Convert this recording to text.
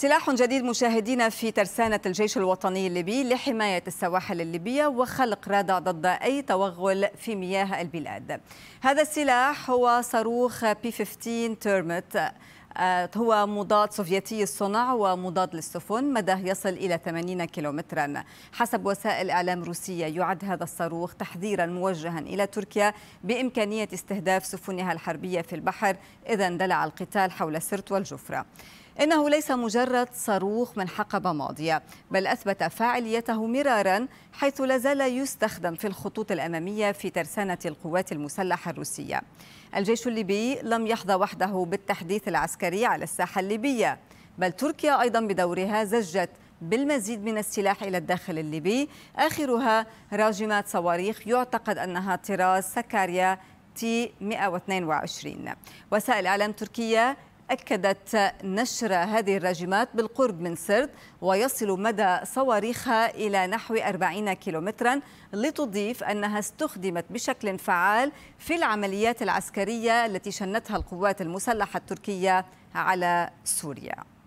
سلاح جديد مشاهدينا في ترسانة الجيش الوطني الليبي لحماية السواحل الليبية وخلق رادع ضد أي توغل في مياه البلاد هذا السلاح هو صاروخ بي 15 تيرمت هو مضاد سوفيتي الصنع ومضاد للسفن مداه يصل إلى 80 كيلومترا حسب وسائل إعلام روسية يعد هذا الصاروخ تحذيرا موجها إلى تركيا بإمكانية استهداف سفنها الحربية في البحر إذا اندلع القتال حول سرت والجفرة إنه ليس مجرد صاروخ من حقبة ماضية بل أثبت فاعليته مرارا حيث لازال يستخدم في الخطوط الأمامية في ترسانة القوات المسلحة الروسية الجيش الليبي لم يحظى وحده بالتحديث العسكري على الساحة الليبية بل تركيا أيضا بدورها زجت بالمزيد من السلاح إلى الداخل الليبي آخرها راجمات صواريخ يعتقد أنها طراز سكاريا تي 122 وسائل إعلام تركيا أكدت نشر هذه الراجمات بالقرب من سرد ويصل مدى صواريخها إلى نحو 40 كيلومترا لتضيف أنها استخدمت بشكل فعال في العمليات العسكرية التي شنتها القوات المسلحة التركية على سوريا